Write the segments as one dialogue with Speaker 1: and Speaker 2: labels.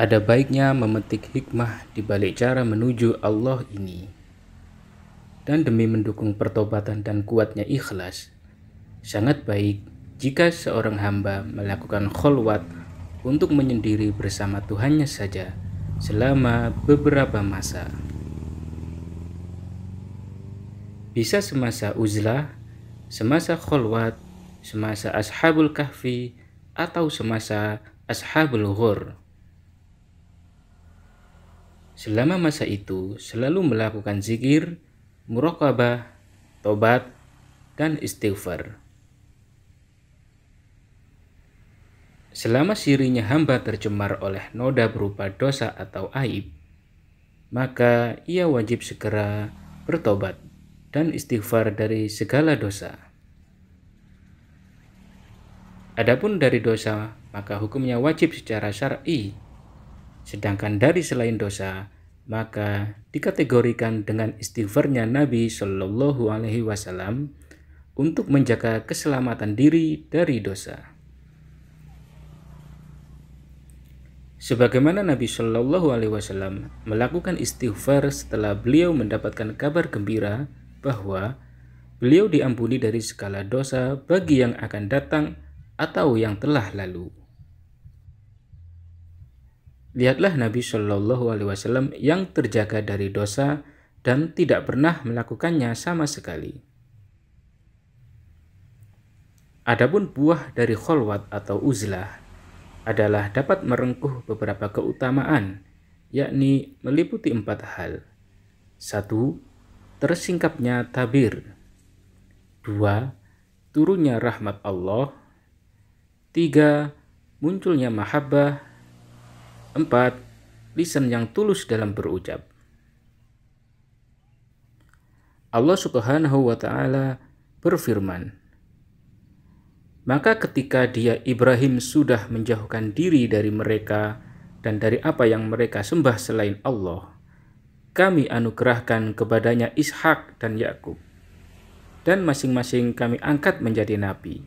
Speaker 1: ada baiknya memetik hikmah di balik cara menuju Allah ini. Dan demi mendukung pertobatan dan kuatnya ikhlas, sangat baik jika seorang hamba melakukan kholwat untuk menyendiri bersama Tuhannya saja selama beberapa masa. Bisa semasa uzlah, semasa kholwat, semasa ashabul kahfi, atau semasa ashabul ghur. Selama masa itu selalu melakukan zikir, murokabah, tobat, dan istighfar. Selama sirinya hamba tercemar oleh noda berupa dosa atau aib, maka ia wajib segera bertobat dan istighfar dari segala dosa. Adapun dari dosa, maka hukumnya wajib secara syar'i Sedangkan dari selain dosa, maka dikategorikan dengan istighfarnya Nabi Shallallahu Alaihi Wasallam untuk menjaga keselamatan diri dari dosa. Sebagaimana Nabi Shallallahu Alaihi Wasallam melakukan istighfar setelah beliau mendapatkan kabar gembira bahwa beliau diampuni dari segala dosa bagi yang akan datang atau yang telah lalu. Lihatlah Nabi Shallallahu Alaihi Wasallam yang terjaga dari dosa dan tidak pernah melakukannya sama sekali. Adapun buah dari kholwat atau uzlah adalah dapat merengkuh beberapa keutamaan, yakni meliputi empat hal. Satu, tersingkapnya tabir. Dua, turunnya rahmat Allah. Tiga, munculnya mahabbah 4. Lisan yang tulus dalam berucap. Allah Subhanahu wa taala berfirman, "Maka ketika dia Ibrahim sudah menjauhkan diri dari mereka dan dari apa yang mereka sembah selain Allah, kami anugerahkan kepadanya Ishak dan Yakub, dan masing-masing kami angkat menjadi nabi."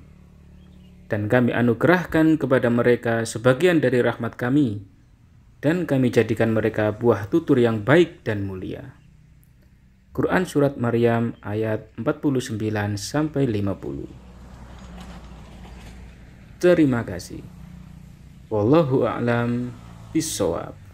Speaker 1: Dan kami anugerahkan kepada mereka sebagian dari rahmat kami dan kami jadikan mereka buah tutur yang baik dan mulia. Quran Surat Maryam ayat 49 50. Terima kasih. Wallahu a'lam bisawab.